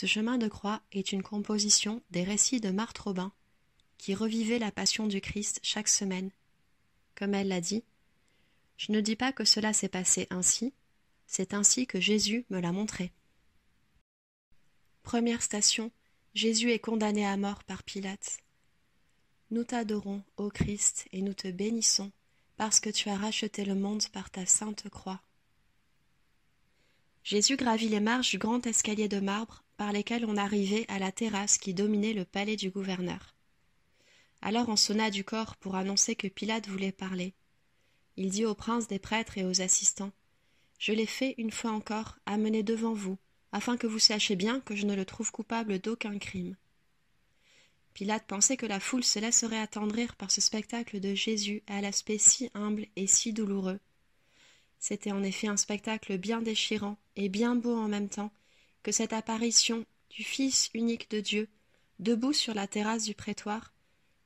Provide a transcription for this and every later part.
Ce chemin de croix est une composition des récits de Marthe Robin, qui revivait la passion du Christ chaque semaine. Comme elle l'a dit, je ne dis pas que cela s'est passé ainsi, c'est ainsi que Jésus me l'a montré. Première station, Jésus est condamné à mort par Pilate. Nous t'adorons, ô Christ, et nous te bénissons, parce que tu as racheté le monde par ta sainte croix. Jésus gravit les marches du grand escalier de marbre par lesquels on arrivait à la terrasse qui dominait le palais du gouverneur. Alors on sonna du corps pour annoncer que Pilate voulait parler. Il dit au prince des prêtres et aux assistants Je l'ai fait une fois encore amener devant vous, afin que vous sachiez bien que je ne le trouve coupable d'aucun crime. Pilate pensait que la foule se laisserait attendrir par ce spectacle de Jésus à l'aspect si humble et si douloureux. C'était en effet un spectacle bien déchirant et bien beau en même temps, que cette apparition du Fils unique de Dieu, debout sur la terrasse du prétoire,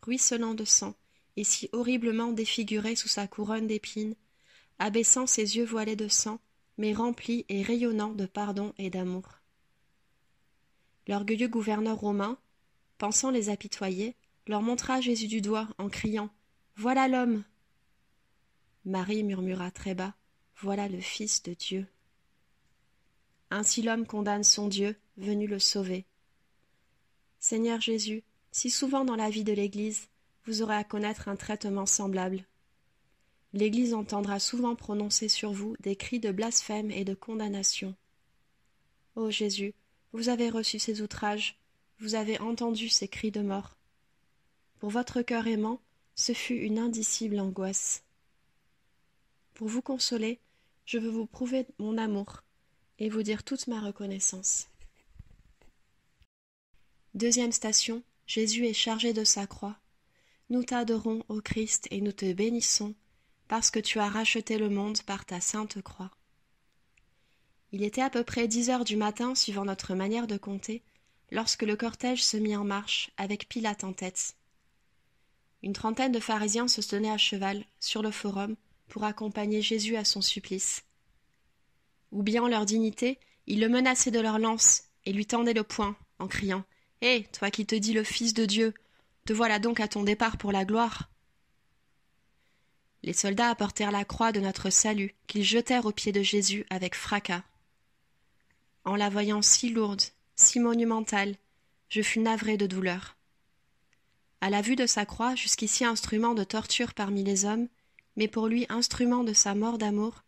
ruisselant de sang, et si horriblement défiguré sous sa couronne d'épines, abaissant ses yeux voilés de sang, mais remplis et rayonnants de pardon et d'amour. L'orgueilleux gouverneur romain, pensant les apitoyer, leur montra Jésus du doigt en criant Voilà l'homme Marie murmura très bas Voilà le Fils de Dieu. Ainsi l'homme condamne son Dieu, venu le sauver. Seigneur Jésus, si souvent dans la vie de l'Église, vous aurez à connaître un traitement semblable. L'Église entendra souvent prononcer sur vous des cris de blasphème et de condamnation. Ô Jésus, vous avez reçu ces outrages, vous avez entendu ces cris de mort. Pour votre cœur aimant, ce fut une indicible angoisse. Pour vous consoler, je veux vous prouver mon amour et vous dire toute ma reconnaissance. Deuxième station, Jésus est chargé de sa croix. Nous t'adorons, ô Christ, et nous te bénissons, parce que tu as racheté le monde par ta sainte croix. Il était à peu près dix heures du matin, suivant notre manière de compter, lorsque le cortège se mit en marche, avec Pilate en tête. Une trentaine de pharisiens se tenaient à cheval, sur le forum, pour accompagner Jésus à son supplice bien leur dignité, ils le menaçaient de leur lance et lui tendaient le poing en criant Hé, toi qui te dis le Fils de Dieu, te voilà donc à ton départ pour la gloire. Les soldats apportèrent la croix de notre salut qu'ils jetèrent aux pieds de Jésus avec fracas. En la voyant si lourde, si monumentale, je fus navré de douleur. À la vue de sa croix, jusqu'ici instrument de torture parmi les hommes, mais pour lui instrument de sa mort d'amour,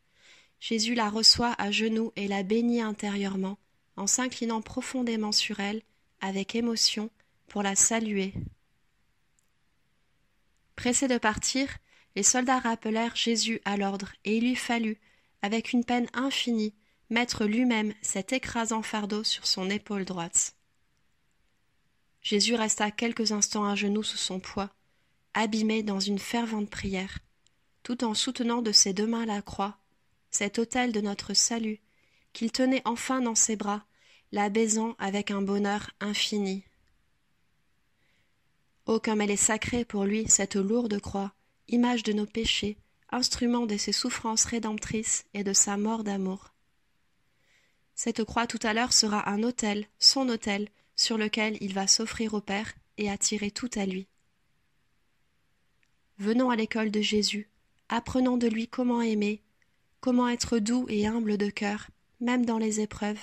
Jésus la reçoit à genoux et la bénit intérieurement, en s'inclinant profondément sur elle, avec émotion, pour la saluer. Pressés de partir, les soldats rappelèrent Jésus à l'ordre, et il lui fallut, avec une peine infinie, mettre lui-même cet écrasant fardeau sur son épaule droite. Jésus resta quelques instants à genoux sous son poids, abîmé dans une fervente prière, tout en soutenant de ses deux mains la croix cet autel de notre salut, qu'il tenait enfin dans ses bras, la baisant avec un bonheur infini. Oh, comme elle est sacrée pour lui, cette lourde croix, image de nos péchés, instrument de ses souffrances rédemptrices et de sa mort d'amour. Cette croix tout à l'heure sera un autel, son autel, sur lequel il va s'offrir au Père et attirer tout à lui. Venons à l'école de Jésus, apprenons de lui comment aimer comment être doux et humble de cœur, même dans les épreuves,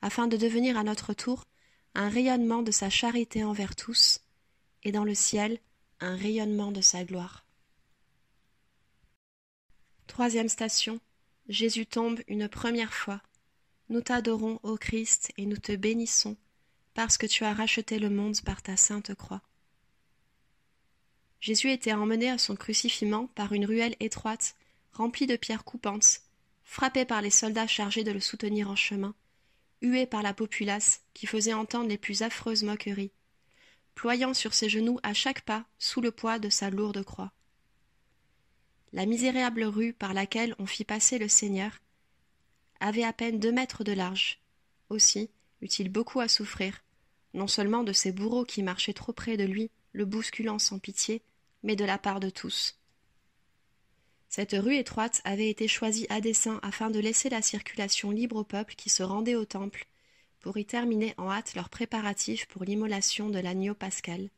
afin de devenir à notre tour un rayonnement de sa charité envers tous, et dans le ciel un rayonnement de sa gloire. Troisième station. Jésus tombe une première fois. Nous t'adorons, ô Christ, et nous te bénissons, parce que tu as racheté le monde par ta sainte croix. Jésus était emmené à son crucifiement par une ruelle étroite rempli de pierres coupantes, frappé par les soldats chargés de le soutenir en chemin, hué par la populace qui faisait entendre les plus affreuses moqueries, ployant sur ses genoux à chaque pas sous le poids de sa lourde croix. La misérable rue par laquelle on fit passer le Seigneur avait à peine deux mètres de large. Aussi eut-il beaucoup à souffrir, non seulement de ses bourreaux qui marchaient trop près de lui, le bousculant sans pitié, mais de la part de tous. Cette rue étroite avait été choisie à dessein afin de laisser la circulation libre au peuple qui se rendait au temple, pour y terminer en hâte leurs préparatifs pour l'immolation de l'agneau pascal.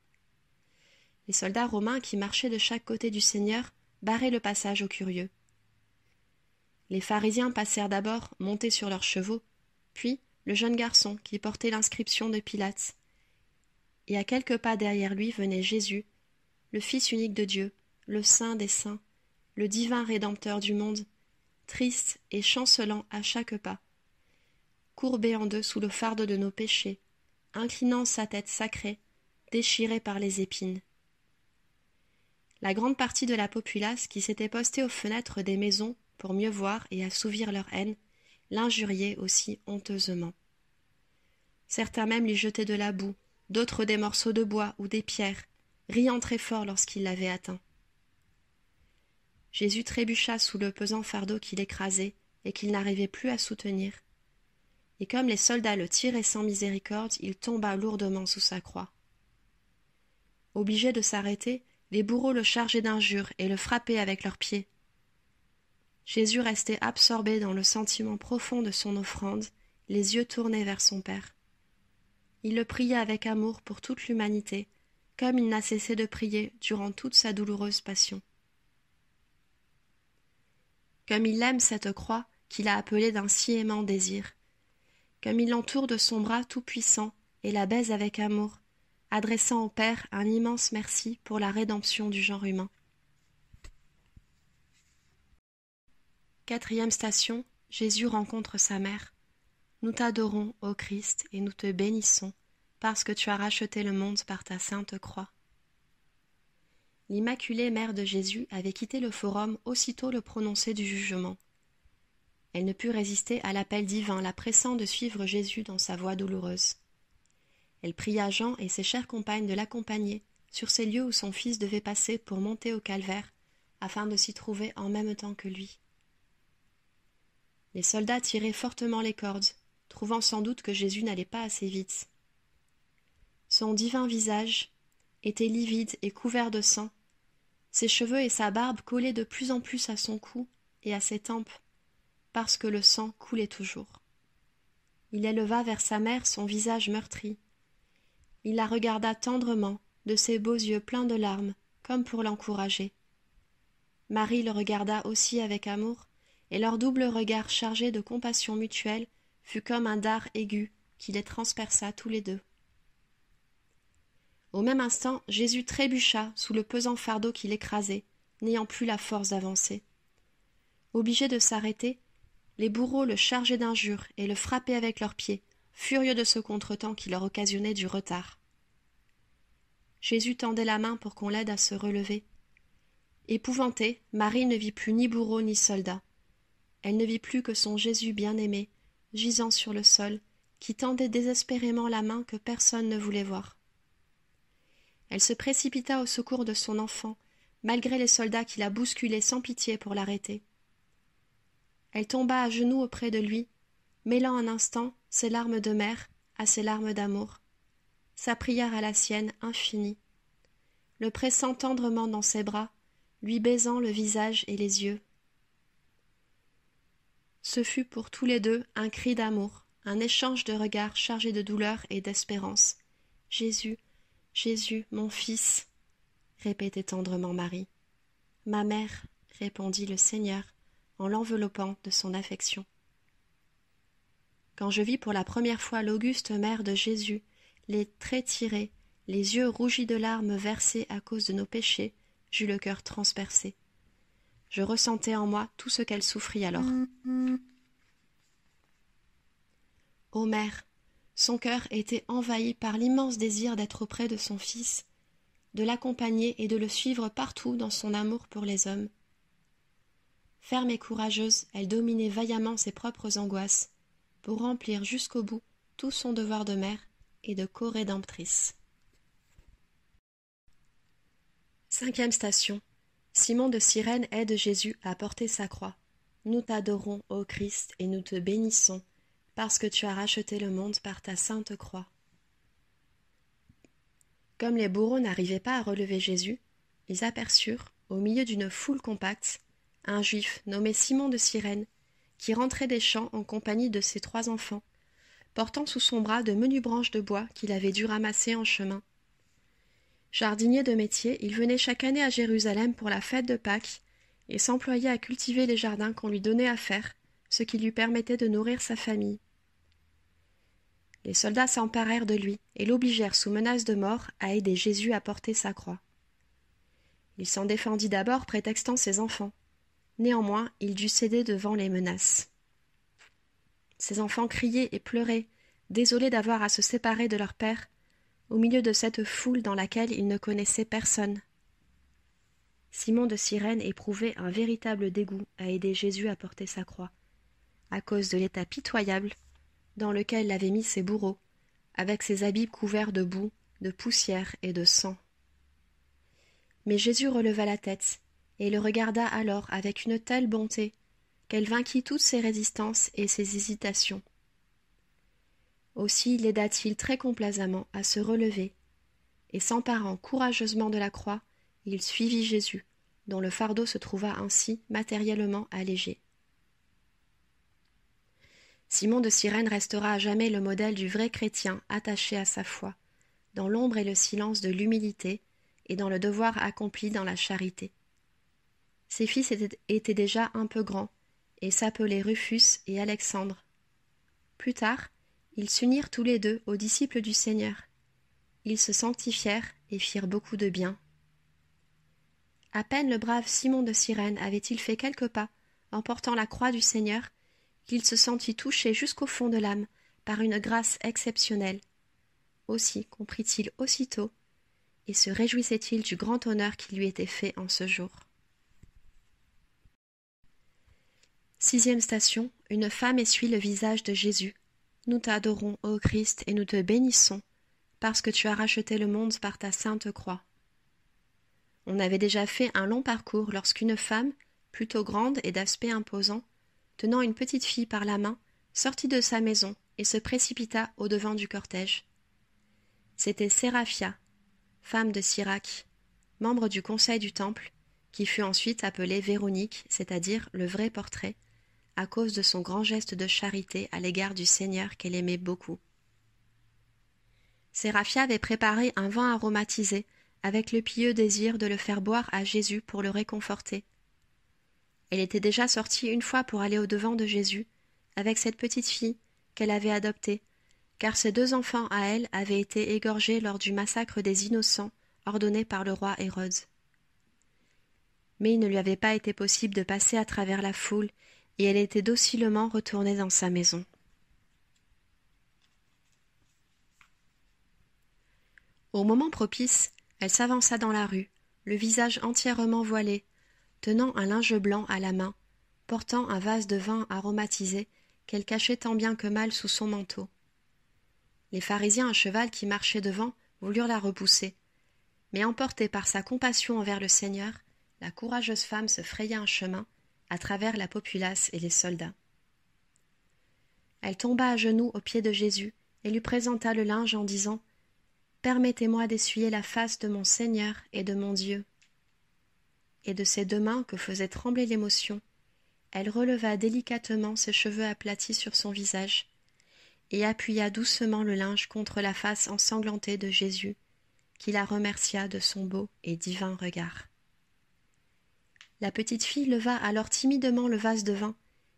Les soldats romains qui marchaient de chaque côté du Seigneur barraient le passage aux curieux. Les pharisiens passèrent d'abord, montés sur leurs chevaux, puis le jeune garçon qui portait l'inscription de Pilate. Et à quelques pas derrière lui venait Jésus, le Fils unique de Dieu, le Saint des Saints, le divin Rédempteur du monde, triste et chancelant à chaque pas, courbé en deux sous le fardeau de nos péchés, inclinant sa tête sacrée, déchirée par les épines. La grande partie de la populace qui s'était postée aux fenêtres des maisons pour mieux voir et assouvir leur haine, l'injuriait aussi honteusement. Certains même lui jetaient de la boue, d'autres des morceaux de bois ou des pierres, riant très fort lorsqu'il l'avait atteint. Jésus trébucha sous le pesant fardeau qui l'écrasait et qu'il n'arrivait plus à soutenir. Et comme les soldats le tiraient sans miséricorde, il tomba lourdement sous sa croix. Obligé de s'arrêter, les bourreaux le chargeaient d'injures et le frappaient avec leurs pieds. Jésus restait absorbé dans le sentiment profond de son offrande, les yeux tournés vers son Père. Il le pria avec amour pour toute l'humanité, comme il n'a cessé de prier durant toute sa douloureuse passion comme il aime cette croix qu'il a appelée d'un si aimant désir, comme il l'entoure de son bras tout-puissant et la baise avec amour, adressant au Père un immense merci pour la rédemption du genre humain. Quatrième station, Jésus rencontre sa mère. Nous t'adorons, ô Christ, et nous te bénissons, parce que tu as racheté le monde par ta sainte croix l'Immaculée Mère de Jésus avait quitté le forum aussitôt le prononcé du jugement. Elle ne put résister à l'appel divin la pressant de suivre Jésus dans sa voie douloureuse. Elle pria Jean et ses chères compagnes de l'accompagner sur ces lieux où son fils devait passer pour monter au calvaire, afin de s'y trouver en même temps que lui. Les soldats tiraient fortement les cordes, trouvant sans doute que Jésus n'allait pas assez vite. Son divin visage était livide et couvert de sang, ses cheveux et sa barbe collaient de plus en plus à son cou et à ses tempes, parce que le sang coulait toujours. Il éleva vers sa mère son visage meurtri. Il la regarda tendrement, de ses beaux yeux pleins de larmes, comme pour l'encourager. Marie le regarda aussi avec amour, et leur double regard chargé de compassion mutuelle fut comme un dard aigu qui les transperça tous les deux. Au même instant, Jésus trébucha sous le pesant fardeau qui l'écrasait, n'ayant plus la force d'avancer. Obligé de s'arrêter, les bourreaux le chargeaient d'injures et le frappaient avec leurs pieds, furieux de ce contretemps qui leur occasionnait du retard. Jésus tendait la main pour qu'on l'aide à se relever. Épouvantée, Marie ne vit plus ni bourreau ni soldat. Elle ne vit plus que son Jésus bien-aimé, gisant sur le sol, qui tendait désespérément la main que personne ne voulait voir. Elle se précipita au secours de son enfant, malgré les soldats qui la bousculaient sans pitié pour l'arrêter. Elle tomba à genoux auprès de lui, mêlant un instant ses larmes de mère à ses larmes d'amour, sa prière à la sienne infinie, le pressant tendrement dans ses bras, lui baisant le visage et les yeux. Ce fut pour tous les deux un cri d'amour, un échange de regards chargés de douleur et d'espérance. Jésus, Jésus, mon fils, répétait tendrement Marie. Ma mère, répondit le Seigneur, en l'enveloppant de son affection. Quand je vis pour la première fois l'auguste mère de Jésus, les traits tirés, les yeux rougis de larmes versées à cause de nos péchés, j'eus le cœur transpercé. Je ressentais en moi tout ce qu'elle souffrit alors. Ô mère, son cœur était envahi par l'immense désir d'être auprès de son fils, de l'accompagner et de le suivre partout dans son amour pour les hommes. Ferme et courageuse, elle dominait vaillamment ses propres angoisses pour remplir jusqu'au bout tout son devoir de mère et de co-rédemptrice. Cinquième station. Simon de Cyrène aide Jésus à porter sa croix. Nous t'adorons, ô Christ, et nous te bénissons, parce que tu as racheté le monde par ta sainte croix. Comme les bourreaux n'arrivaient pas à relever Jésus, ils aperçurent, au milieu d'une foule compacte, un juif nommé Simon de Cyrène, qui rentrait des champs en compagnie de ses trois enfants, portant sous son bras de menues branches de bois qu'il avait dû ramasser en chemin. Jardinier de métier, il venait chaque année à Jérusalem pour la fête de Pâques et s'employait à cultiver les jardins qu'on lui donnait à faire, ce qui lui permettait de nourrir sa famille les soldats s'emparèrent de lui et l'obligèrent sous menace de mort à aider Jésus à porter sa croix. Il s'en défendit d'abord prétextant ses enfants. Néanmoins, il dut céder devant les menaces. Ses enfants criaient et pleuraient, désolés d'avoir à se séparer de leur père, au milieu de cette foule dans laquelle ils ne connaissaient personne. Simon de Cyrène éprouvait un véritable dégoût à aider Jésus à porter sa croix, à cause de l'état pitoyable dans lequel l'avaient mis ses bourreaux, avec ses habits couverts de boue, de poussière et de sang. Mais Jésus releva la tête, et le regarda alors avec une telle bonté qu'elle vainquit toutes ses résistances et ses hésitations. Aussi l'aida-t-il très complaisamment à se relever, et s'emparant courageusement de la croix, il suivit Jésus, dont le fardeau se trouva ainsi matériellement allégé. Simon de Cyrène restera à jamais le modèle du vrai chrétien attaché à sa foi, dans l'ombre et le silence de l'humilité et dans le devoir accompli dans la charité. Ses fils étaient, déjà un peu grands et s'appelaient Rufus et Alexandre. Plus tard, ils s'unirent tous les deux aux disciples du Seigneur. Ils se sanctifièrent et firent beaucoup de bien. À peine le brave Simon de Cyrène avait-il fait quelques pas en portant la croix du Seigneur qu'il se sentit touché jusqu'au fond de l'âme par une grâce exceptionnelle. Aussi comprit-il aussitôt et se réjouissait-il du grand honneur qui lui était fait en ce jour. Sixième station, une femme essuie le visage de Jésus. Nous t'adorons, ô Christ, et nous te bénissons, parce que tu as racheté le monde par ta sainte croix. On avait déjà fait un long parcours lorsqu'une femme, plutôt grande et d'aspect imposant, tenant une petite fille par la main, sortit de sa maison et se précipita au devant du cortège. C'était Séraphia, femme de Syrac, membre du conseil du temple, qui fut ensuite appelée Véronique, c'est-à-dire le vrai portrait, à cause de son grand geste de charité à l'égard du Seigneur qu'elle aimait beaucoup. Séraphia avait préparé un vin aromatisé, avec le pieux désir de le faire boire à Jésus pour le réconforter, elle était déjà sortie une fois pour aller au-devant de Jésus, avec cette petite fille qu'elle avait adoptée, car ses deux enfants à elle avaient été égorgés lors du massacre des innocents ordonné par le roi Hérode. Mais il ne lui avait pas été possible de passer à travers la foule, et elle était docilement retournée dans sa maison. Au moment propice, elle s'avança dans la rue, le visage entièrement voilé, tenant un linge blanc à la main, portant un vase de vin aromatisé qu'elle cachait tant bien que mal sous son manteau. Les pharisiens à cheval qui marchaient devant voulurent la repousser. Mais emportée par sa compassion envers le Seigneur, la courageuse femme se fraya un chemin à travers la populace et les soldats. Elle tomba à genoux aux pieds de Jésus et lui présenta le linge en disant Permettez-moi d'essuyer la face de mon Seigneur et de mon Dieu et de ses deux mains que faisait trembler l'émotion, elle releva délicatement ses cheveux aplatis sur son visage, et appuya doucement le linge contre la face ensanglantée de Jésus, qui la remercia de son beau et divin regard. La petite fille leva alors timidement le vase de vin,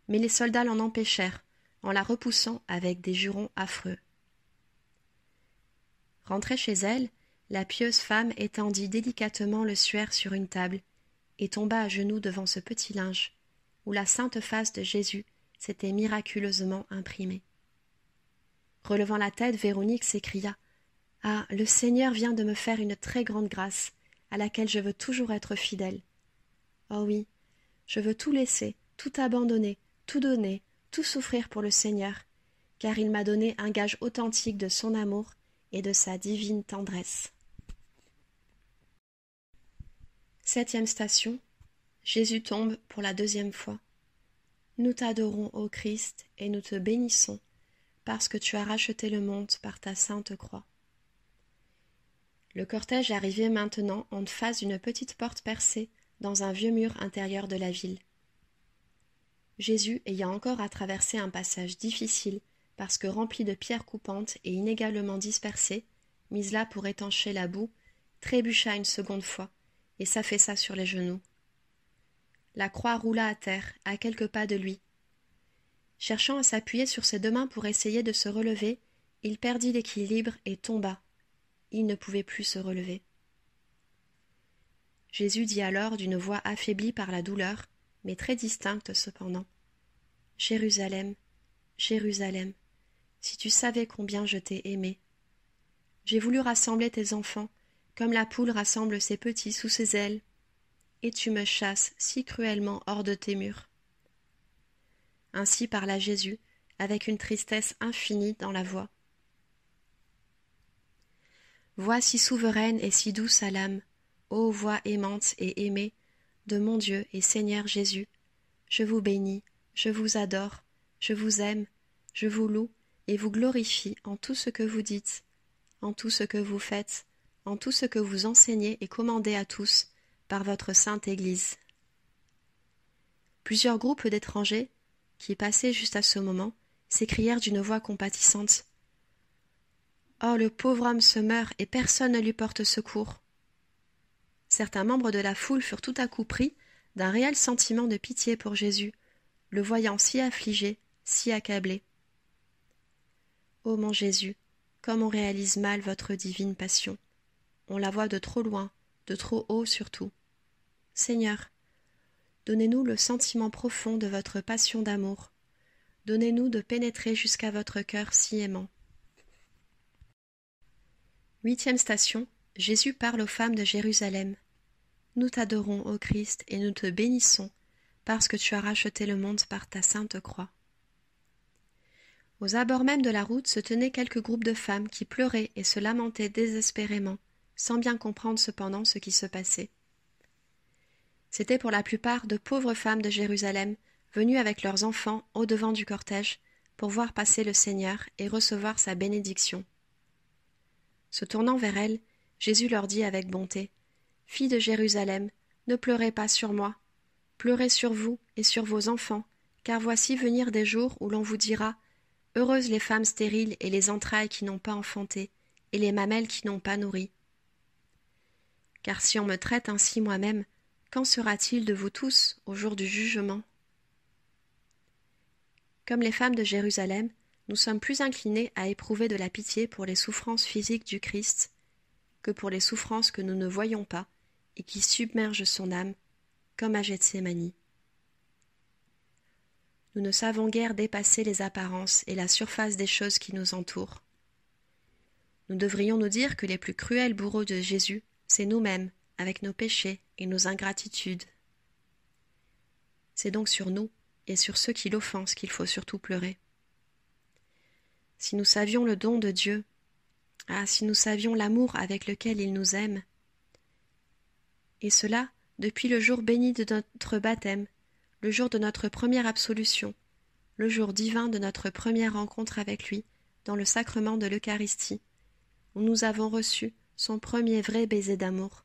mais les soldats l'en empêchèrent, en la repoussant avec des jurons affreux. Rentrée chez elle, la pieuse femme étendit délicatement le suaire sur une table, et tomba à genoux devant ce petit linge, où la sainte face de Jésus s'était miraculeusement imprimée. Relevant la tête, Véronique s'écria. Ah. Le Seigneur vient de me faire une très grande grâce, à laquelle je veux toujours être fidèle. Oh oui, je veux tout laisser, tout abandonner, tout donner, tout souffrir pour le Seigneur, car il m'a donné un gage authentique de son amour et de sa divine tendresse. Septième station. Jésus tombe pour la deuxième fois. Nous t'adorons, ô Christ, et nous te bénissons, parce que tu as racheté le monde par ta sainte croix. Le cortège arrivait maintenant en face d'une petite porte percée dans un vieux mur intérieur de la ville. Jésus ayant encore à traverser un passage difficile, parce que rempli de pierres coupantes et inégalement dispersées, mises là pour étancher la boue, trébucha une seconde fois, et s'affaissa sur les genoux. La croix roula à terre, à quelques pas de lui. Cherchant à s'appuyer sur ses deux mains pour essayer de se relever, il perdit l'équilibre et tomba. Il ne pouvait plus se relever. Jésus dit alors d'une voix affaiblie par la douleur, mais très distincte cependant. Jérusalem, Jérusalem, si tu savais combien je t'ai aimé. J'ai voulu rassembler tes enfants, comme la poule rassemble ses petits sous ses ailes, et tu me chasses si cruellement hors de tes murs. Ainsi parla Jésus, avec une tristesse infinie dans la voix. Voix si souveraine et si douce à l'âme, ô voix aimante et aimée, de mon Dieu et Seigneur Jésus, je vous bénis, je vous adore, je vous aime, je vous loue et vous glorifie en tout ce que vous dites, en tout ce que vous faites, tout ce que vous enseignez et commandez à tous par votre sainte Église. Plusieurs groupes d'étrangers, qui passaient juste à ce moment, s'écrièrent d'une voix compatissante. Oh. Le pauvre homme se meurt, et personne ne lui porte secours. Certains membres de la foule furent tout à coup pris d'un réel sentiment de pitié pour Jésus, le voyant si affligé, si accablé. Ô mon Jésus, comme on réalise mal votre divine passion on la voit de trop loin, de trop haut surtout. Seigneur, donnez-nous le sentiment profond de votre passion d'amour, donnez-nous de pénétrer jusqu'à votre cœur si aimant. Huitième station, Jésus parle aux femmes de Jérusalem. Nous t'adorons, ô Christ, et nous te bénissons, parce que tu as racheté le monde par ta sainte croix. Aux abords même de la route se tenaient quelques groupes de femmes qui pleuraient et se lamentaient désespérément, sans bien comprendre cependant ce qui se passait. C'était pour la plupart de pauvres femmes de Jérusalem, venues avec leurs enfants au devant du cortège, pour voir passer le Seigneur et recevoir sa bénédiction. Se tournant vers elles, Jésus leur dit avec bonté. Filles de Jérusalem, ne pleurez pas sur moi, pleurez sur vous et sur vos enfants, car voici venir des jours où l'on vous dira Heureuses les femmes stériles et les entrailles qui n'ont pas enfanté, et les mamelles qui n'ont pas nourri car si on me traite ainsi moi-même, qu'en sera-t-il de vous tous au jour du jugement Comme les femmes de Jérusalem, nous sommes plus inclinés à éprouver de la pitié pour les souffrances physiques du Christ que pour les souffrances que nous ne voyons pas et qui submergent son âme, comme à Gethsemane. Nous ne savons guère dépasser les apparences et la surface des choses qui nous entourent. Nous devrions nous dire que les plus cruels bourreaux de Jésus c'est nous-mêmes, avec nos péchés et nos ingratitudes. C'est donc sur nous et sur ceux qui l'offensent qu'il faut surtout pleurer. Si nous savions le don de Dieu, ah, si nous savions l'amour avec lequel il nous aime, et cela depuis le jour béni de notre baptême, le jour de notre première absolution, le jour divin de notre première rencontre avec lui, dans le sacrement de l'Eucharistie, où nous avons reçu, son premier vrai baiser d'amour.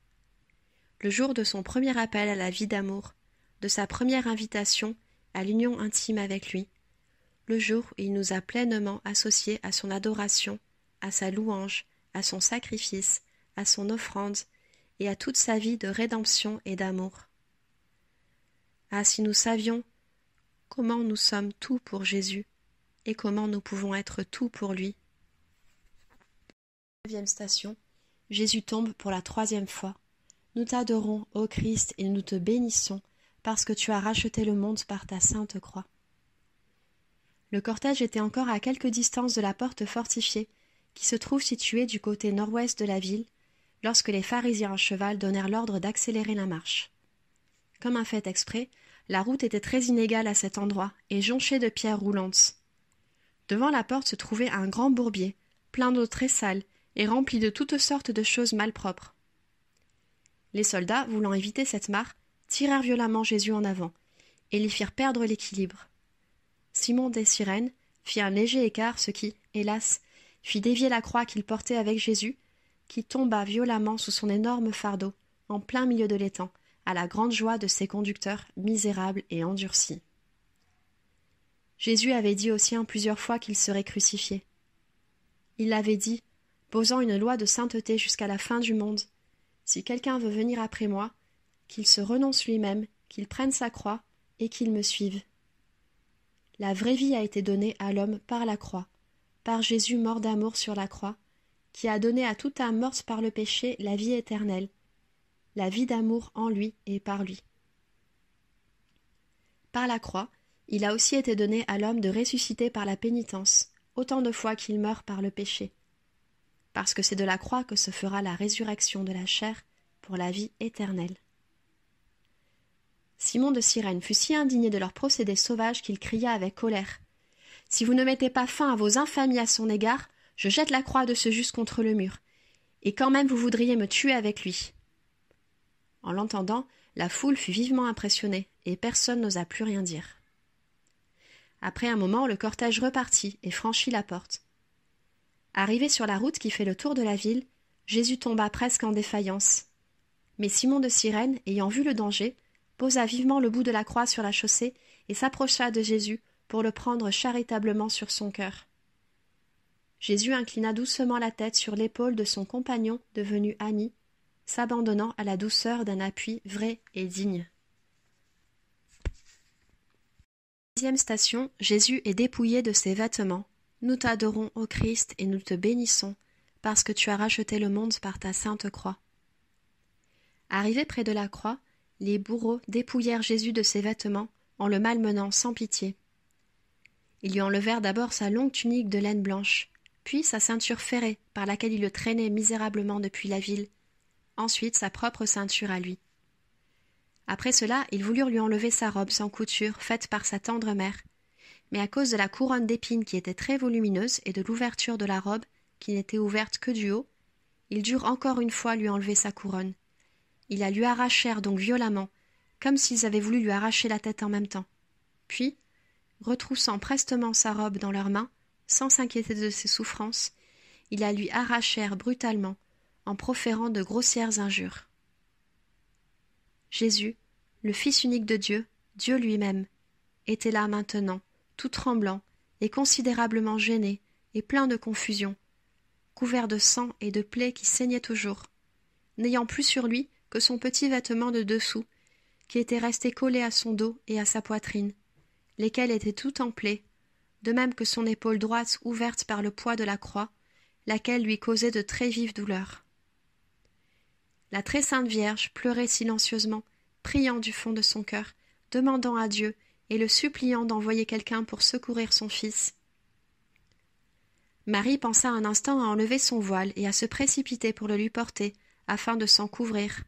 Le jour de son premier appel à la vie d'amour, de sa première invitation à l'union intime avec lui, le jour où il nous a pleinement associés à son adoration, à sa louange, à son sacrifice, à son offrande et à toute sa vie de rédemption et d'amour. Ah, si nous savions comment nous sommes tout pour Jésus et comment nous pouvons être tout pour lui. station Jésus tombe pour la troisième fois. Nous t'adorons, ô Christ, et nous te bénissons, parce que tu as racheté le monde par ta sainte croix. Le cortège était encore à quelque distance de la porte fortifiée, qui se trouve située du côté nord-ouest de la ville, lorsque les pharisiens à cheval donnèrent l'ordre d'accélérer la marche. Comme un fait exprès, la route était très inégale à cet endroit et jonchée de pierres roulantes. Devant la porte se trouvait un grand bourbier, plein d'eau très sale, et rempli de toutes sortes de choses malpropres. Les soldats, voulant éviter cette mare, tirèrent violemment Jésus en avant, et lui firent perdre l'équilibre. Simon des Sirènes fit un léger écart, ce qui, hélas, fit dévier la croix qu'il portait avec Jésus, qui tomba violemment sous son énorme fardeau, en plein milieu de l'étang, à la grande joie de ses conducteurs misérables et endurcis. Jésus avait dit aux siens plusieurs fois qu'il serait crucifié. Il avait dit posant une loi de sainteté jusqu'à la fin du monde. Si quelqu'un veut venir après moi, qu'il se renonce lui-même, qu'il prenne sa croix et qu'il me suive. La vraie vie a été donnée à l'homme par la croix, par Jésus mort d'amour sur la croix, qui a donné à toute âme morte par le péché la vie éternelle, la vie d'amour en lui et par lui. Par la croix, il a aussi été donné à l'homme de ressusciter par la pénitence, autant de fois qu'il meurt par le péché parce que c'est de la croix que se fera la résurrection de la chair pour la vie éternelle. Simon de Sirène fut si indigné de leur procédé sauvage qu'il cria avec colère. Si vous ne mettez pas fin à vos infamies à son égard, je jette la croix de ce juste contre le mur. Et quand même vous voudriez me tuer avec lui. En l'entendant, la foule fut vivement impressionnée, et personne n'osa plus rien dire. Après un moment, le cortège repartit et franchit la porte. Arrivé sur la route qui fait le tour de la ville, Jésus tomba presque en défaillance. Mais Simon de Cyrène, ayant vu le danger, posa vivement le bout de la croix sur la chaussée et s'approcha de Jésus pour le prendre charitablement sur son cœur. Jésus inclina doucement la tête sur l'épaule de son compagnon devenu ami, s'abandonnant à la douceur d'un appui vrai et digne. station, Jésus est dépouillé de ses vêtements. Nous t'adorons, ô Christ, et nous te bénissons, parce que tu as racheté le monde par ta sainte croix. Arrivés près de la croix, les bourreaux dépouillèrent Jésus de ses vêtements, en le malmenant sans pitié. Ils lui enlevèrent d'abord sa longue tunique de laine blanche, puis sa ceinture ferrée, par laquelle il le traînait misérablement depuis la ville, ensuite sa propre ceinture à lui. Après cela, ils voulurent lui enlever sa robe sans couture, faite par sa tendre mère, mais à cause de la couronne d'épines qui était très volumineuse et de l'ouverture de la robe, qui n'était ouverte que du haut, ils durent encore une fois lui enlever sa couronne. Ils la lui arrachèrent donc violemment, comme s'ils avaient voulu lui arracher la tête en même temps. Puis, retroussant prestement sa robe dans leurs mains, sans s'inquiéter de ses souffrances, ils la lui arrachèrent brutalement, en proférant de grossières injures. Jésus, le Fils unique de Dieu, Dieu lui-même, était là maintenant, tout tremblant, et considérablement gêné, et plein de confusion, couvert de sang et de plaies qui saignaient toujours, n'ayant plus sur lui que son petit vêtement de dessous, qui était resté collé à son dos et à sa poitrine, lesquels étaient tout plaies, de même que son épaule droite ouverte par le poids de la croix, laquelle lui causait de très vives douleurs. La très sainte Vierge pleurait silencieusement, priant du fond de son cœur, demandant à Dieu et le suppliant d'envoyer quelqu'un pour secourir son fils. Marie pensa un instant à enlever son voile et à se précipiter pour le lui porter, afin de s'en couvrir.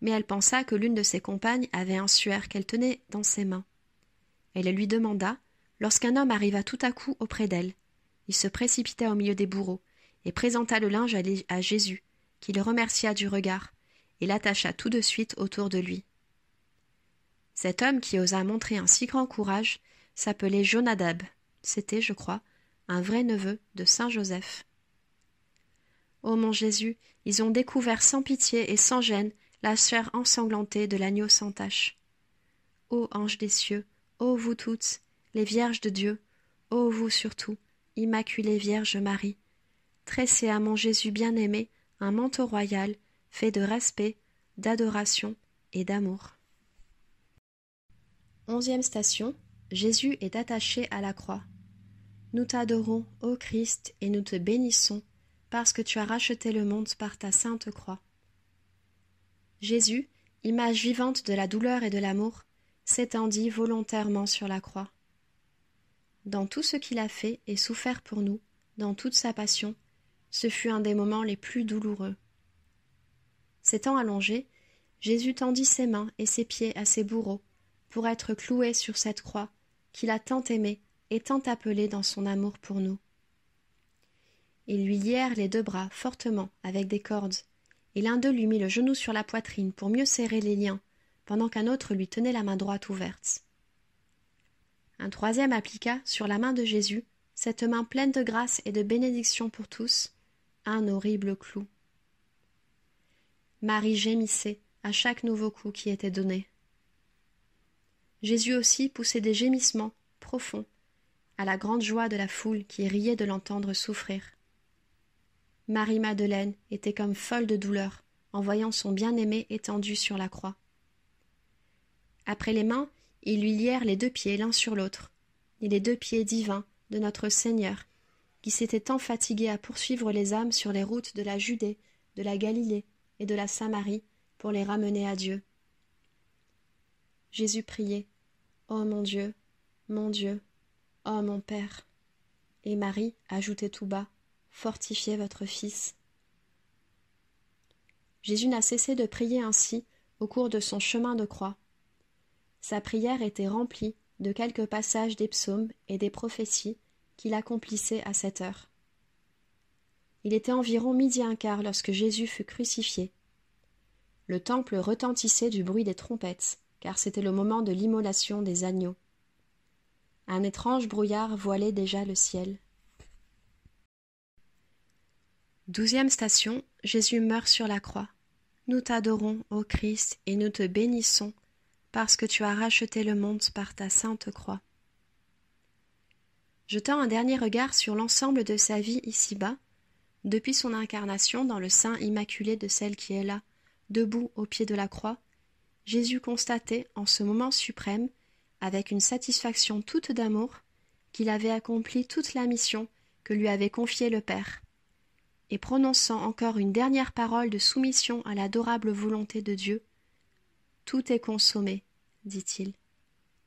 Mais elle pensa que l'une de ses compagnes avait un suaire qu'elle tenait dans ses mains. Elle lui demanda, lorsqu'un homme arriva tout à coup auprès d'elle. Il se précipita au milieu des bourreaux, et présenta le linge à Jésus, qui le remercia du regard, et l'attacha tout de suite autour de lui. Cet homme qui osa montrer un si grand courage s'appelait Jonadab. C'était, je crois, un vrai neveu de saint Joseph. Ô mon Jésus, ils ont découvert sans pitié et sans gêne la chair ensanglantée de l'agneau sans tache. Ô anges des cieux, ô vous toutes, les vierges de Dieu, ô vous surtout, Immaculée Vierge Marie, tressez à mon Jésus bien-aimé un manteau royal fait de respect, d'adoration et d'amour. Onzième station. Jésus est attaché à la croix. Nous t'adorons, ô Christ, et nous te bénissons, parce que tu as racheté le monde par ta sainte croix. Jésus, image vivante de la douleur et de l'amour, s'étendit volontairement sur la croix. Dans tout ce qu'il a fait et souffert pour nous, dans toute sa passion, ce fut un des moments les plus douloureux. S'étant allongé, Jésus tendit ses mains et ses pieds à ses bourreaux, pour être cloué sur cette croix qu'il a tant aimée et tant appelée dans son amour pour nous. Ils lui lièrent les deux bras fortement avec des cordes, et l'un d'eux lui mit le genou sur la poitrine pour mieux serrer les liens, pendant qu'un autre lui tenait la main droite ouverte. Un troisième appliqua sur la main de Jésus, cette main pleine de grâce et de bénédiction pour tous, un horrible clou. Marie gémissait à chaque nouveau coup qui était donné. Jésus aussi poussait des gémissements profonds, à la grande joie de la foule qui riait de l'entendre souffrir. Marie-Madeleine était comme folle de douleur en voyant son bien-aimé étendu sur la croix. Après les mains, ils lui lièrent les deux pieds l'un sur l'autre, et les deux pieds divins de notre Seigneur, qui s'était tant fatigué à poursuivre les âmes sur les routes de la Judée, de la Galilée et de la Samarie pour les ramener à Dieu. Jésus priait. Oh mon Dieu, mon Dieu, oh mon Père. Et Marie ajoutait tout bas Fortifiez votre Fils. Jésus n'a cessé de prier ainsi au cours de son chemin de croix. Sa prière était remplie de quelques passages des psaumes et des prophéties qu'il accomplissait à cette heure. Il était environ midi un quart lorsque Jésus fut crucifié. Le temple retentissait du bruit des trompettes car c'était le moment de l'immolation des agneaux. Un étrange brouillard voilait déjà le ciel. Douzième station. Jésus meurt sur la croix. Nous t'adorons, ô Christ, et nous te bénissons, parce que tu as racheté le monde par ta sainte croix. Jetant un dernier regard sur l'ensemble de sa vie ici-bas, depuis son incarnation dans le sein immaculé de celle qui est là, debout au pied de la croix, Jésus constatait, en ce moment suprême, avec une satisfaction toute d'amour, qu'il avait accompli toute la mission que lui avait confiée le Père. Et prononçant encore une dernière parole de soumission à l'adorable volonté de Dieu, Tout est consommé, dit-il.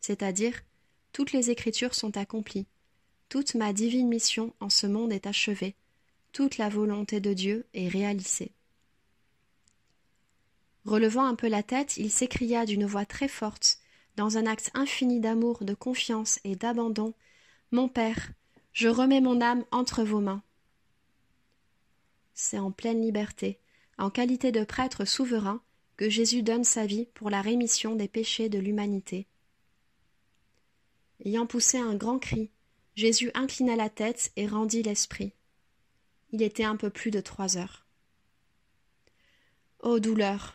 C'est-à-dire, toutes les Écritures sont accomplies, toute ma divine mission en ce monde est achevée, toute la volonté de Dieu est réalisée. Relevant un peu la tête, il s'écria d'une voix très forte, dans un acte infini d'amour, de confiance et d'abandon. Mon père, je remets mon âme entre vos mains. C'est en pleine liberté, en qualité de prêtre souverain, que Jésus donne sa vie pour la rémission des péchés de l'humanité. Ayant poussé un grand cri, Jésus inclina la tête et rendit l'esprit. Il était un peu plus de trois heures. Ô douleur,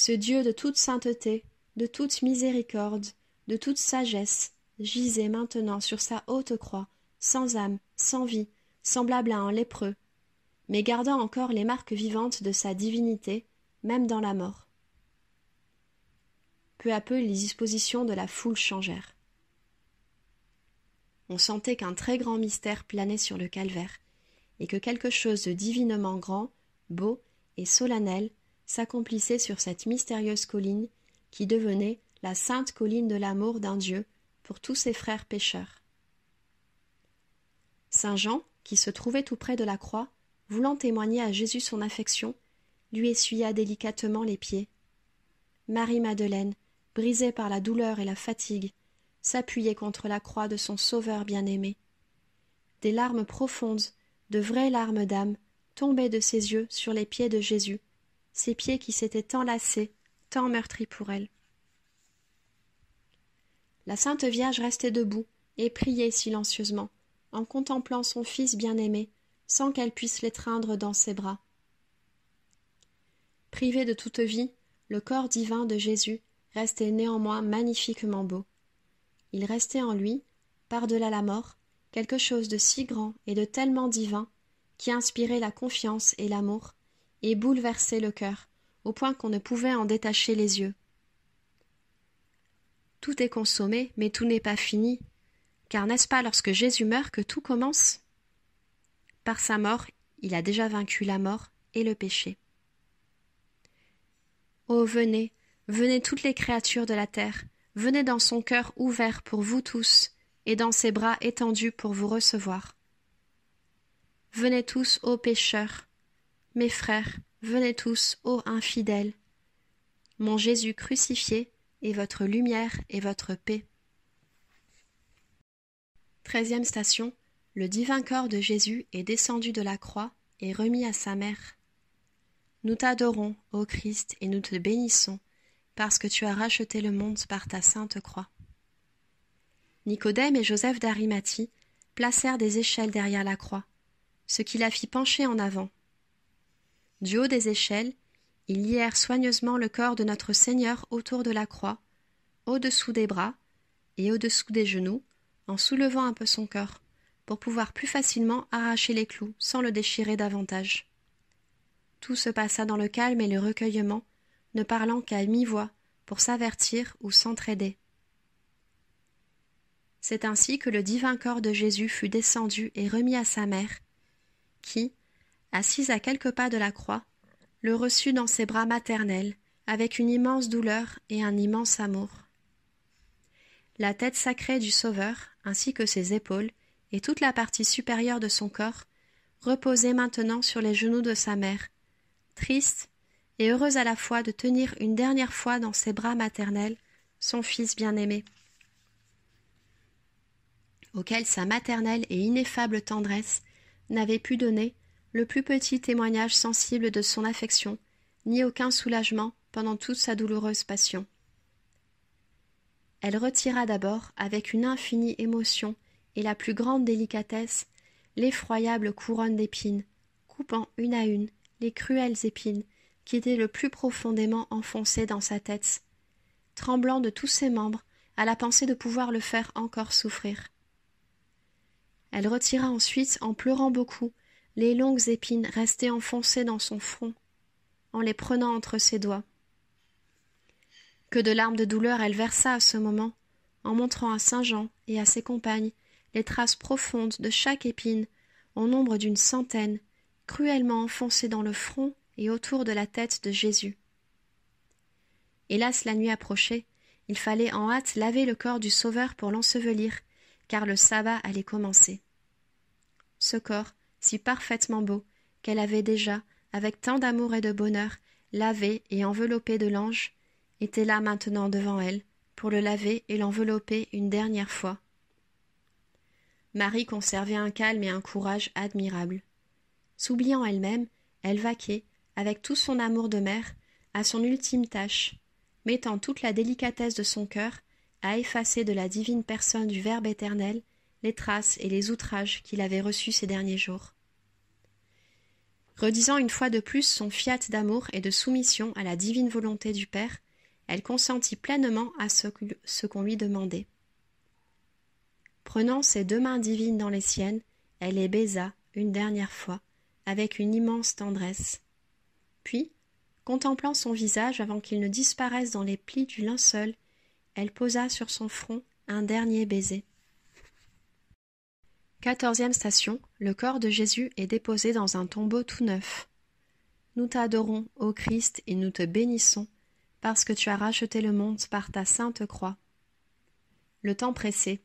ce Dieu de toute sainteté, de toute miséricorde, de toute sagesse, gisait maintenant sur sa haute croix, sans âme, sans vie, semblable à un lépreux, mais gardant encore les marques vivantes de sa divinité, même dans la mort. Peu à peu les dispositions de la foule changèrent. On sentait qu'un très grand mystère planait sur le calvaire, et que quelque chose de divinement grand, beau et solennel s'accomplissait sur cette mystérieuse colline qui devenait la sainte colline de l'amour d'un Dieu pour tous ses frères pécheurs. Saint Jean, qui se trouvait tout près de la croix, voulant témoigner à Jésus son affection, lui essuya délicatement les pieds. Marie-Madeleine, brisée par la douleur et la fatigue, s'appuyait contre la croix de son Sauveur bien-aimé. Des larmes profondes, de vraies larmes d'âme, tombaient de ses yeux sur les pieds de Jésus, ses pieds qui s'étaient tant lassés, tant meurtris pour elle. La Sainte Vierge restait debout et priait silencieusement, en contemplant son fils bien-aimé, sans qu'elle puisse l'étreindre dans ses bras. Privé de toute vie, le corps divin de Jésus restait néanmoins magnifiquement beau. Il restait en lui, par-delà la mort, quelque chose de si grand et de tellement divin qui inspirait la confiance et l'amour et bouleversait le cœur, au point qu'on ne pouvait en détacher les yeux. Tout est consommé, mais tout n'est pas fini, car n'est-ce pas lorsque Jésus meurt que tout commence Par sa mort, il a déjà vaincu la mort et le péché. Ô venez, venez toutes les créatures de la terre, venez dans son cœur ouvert pour vous tous, et dans ses bras étendus pour vous recevoir. Venez tous, ô pécheurs, mes frères, venez tous, ô infidèles. Mon Jésus crucifié est votre lumière et votre paix. Treizième station. Le divin corps de Jésus est descendu de la croix et remis à sa mère. Nous t'adorons, ô Christ, et nous te bénissons, parce que tu as racheté le monde par ta sainte croix. Nicodème et Joseph d'Arimathie placèrent des échelles derrière la croix, ce qui la fit pencher en avant, du haut des échelles, ils lièrent soigneusement le corps de notre Seigneur autour de la croix, au-dessous des bras et au-dessous des genoux, en soulevant un peu son corps, pour pouvoir plus facilement arracher les clous sans le déchirer davantage. Tout se passa dans le calme et le recueillement, ne parlant qu'à mi-voix pour s'avertir ou s'entraider. C'est ainsi que le divin corps de Jésus fut descendu et remis à sa mère, qui, assise à quelques pas de la croix, le reçut dans ses bras maternels, avec une immense douleur et un immense amour. La tête sacrée du Sauveur, ainsi que ses épaules, et toute la partie supérieure de son corps, reposaient maintenant sur les genoux de sa mère, triste et heureuse à la fois de tenir une dernière fois dans ses bras maternels son fils bien-aimé, auquel sa maternelle et ineffable tendresse n'avait pu donner le plus petit témoignage sensible de son affection, ni aucun soulagement pendant toute sa douloureuse passion. Elle retira d'abord, avec une infinie émotion et la plus grande délicatesse, l'effroyable couronne d'épines, coupant une à une les cruelles épines qui étaient le plus profondément enfoncées dans sa tête, tremblant de tous ses membres à la pensée de pouvoir le faire encore souffrir. Elle retira ensuite, en pleurant beaucoup, les longues épines restaient enfoncées dans son front, en les prenant entre ses doigts. Que de larmes de douleur elle versa à ce moment, en montrant à Saint Jean et à ses compagnes les traces profondes de chaque épine, au nombre d'une centaine, cruellement enfoncées dans le front et autour de la tête de Jésus. Hélas, la nuit approchait, il fallait en hâte laver le corps du Sauveur pour l'ensevelir, car le sabbat allait commencer. Ce corps, si parfaitement beau, qu'elle avait déjà, avec tant d'amour et de bonheur, lavé et enveloppé de l'ange, était là maintenant devant elle, pour le laver et l'envelopper une dernière fois. Marie conservait un calme et un courage admirables. S'oubliant elle-même, elle vaquait, avec tout son amour de mère, à son ultime tâche, mettant toute la délicatesse de son cœur à effacer de la divine personne du Verbe éternel les traces et les outrages qu'il avait reçus ces derniers jours. Redisant une fois de plus son fiat d'amour et de soumission à la divine volonté du Père, elle consentit pleinement à ce, qu'on lui demandait. Prenant ses deux mains divines dans les siennes, elle les baisa une dernière fois, avec une immense tendresse. Puis, contemplant son visage avant qu'il ne disparaisse dans les plis du linceul, elle posa sur son front un dernier baiser. Quatorzième station, le corps de Jésus est déposé dans un tombeau tout neuf. Nous t'adorons, ô Christ, et nous te bénissons, parce que tu as racheté le monde par ta sainte croix. Le temps pressé.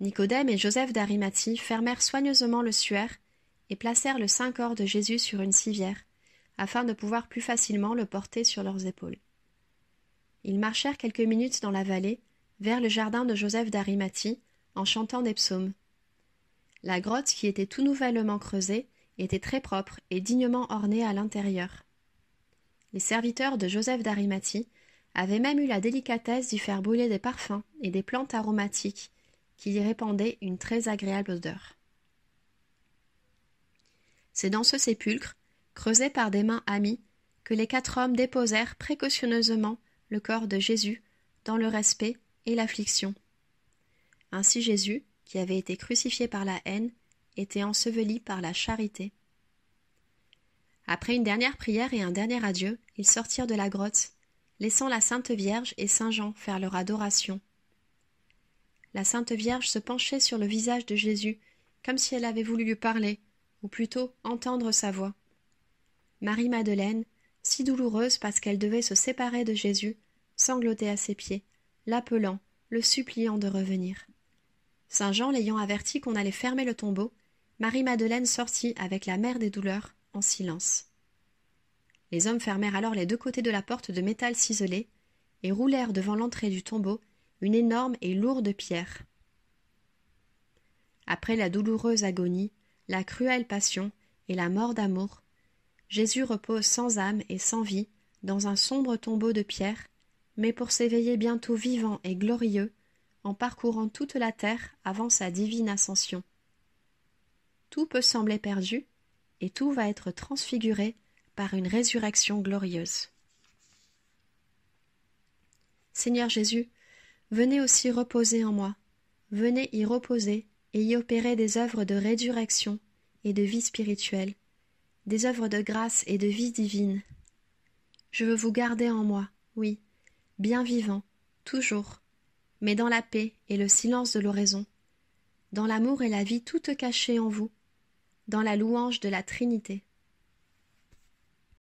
Nicodème et Joseph d'Arimathie fermèrent soigneusement le suaire et placèrent le saint corps de Jésus sur une civière, afin de pouvoir plus facilement le porter sur leurs épaules. Ils marchèrent quelques minutes dans la vallée, vers le jardin de Joseph d'Arimathie, en chantant des psaumes. La grotte, qui était tout nouvellement creusée, était très propre et dignement ornée à l'intérieur. Les serviteurs de Joseph d'Arimathie avaient même eu la délicatesse d'y faire brûler des parfums et des plantes aromatiques qui y répandaient une très agréable odeur. C'est dans ce sépulcre, creusé par des mains amies, que les quatre hommes déposèrent précautionneusement le corps de Jésus dans le respect et l'affliction. Ainsi Jésus, qui avait été crucifié par la haine, était enseveli par la charité. Après une dernière prière et un dernier adieu, ils sortirent de la grotte, laissant la Sainte Vierge et Saint Jean faire leur adoration. La Sainte Vierge se penchait sur le visage de Jésus, comme si elle avait voulu lui parler, ou plutôt entendre sa voix. Marie-Madeleine, si douloureuse parce qu'elle devait se séparer de Jésus, sanglotait à ses pieds, l'appelant, le suppliant de revenir. Saint Jean l'ayant averti qu'on allait fermer le tombeau, Marie-Madeleine sortit avec la mère des douleurs, en silence. Les hommes fermèrent alors les deux côtés de la porte de métal ciselé et roulèrent devant l'entrée du tombeau une énorme et lourde pierre. Après la douloureuse agonie, la cruelle passion et la mort d'amour, Jésus repose sans âme et sans vie dans un sombre tombeau de pierre, mais pour s'éveiller bientôt vivant et glorieux en parcourant toute la terre avant sa divine ascension. Tout peut sembler perdu, et tout va être transfiguré par une résurrection glorieuse. Seigneur Jésus, venez aussi reposer en moi, venez y reposer et y opérer des œuvres de résurrection et de vie spirituelle, des œuvres de grâce et de vie divine. Je veux vous garder en moi, oui, bien vivant, toujours, mais dans la paix et le silence de l'oraison, dans l'amour et la vie toutes cachées en vous, dans la louange de la Trinité.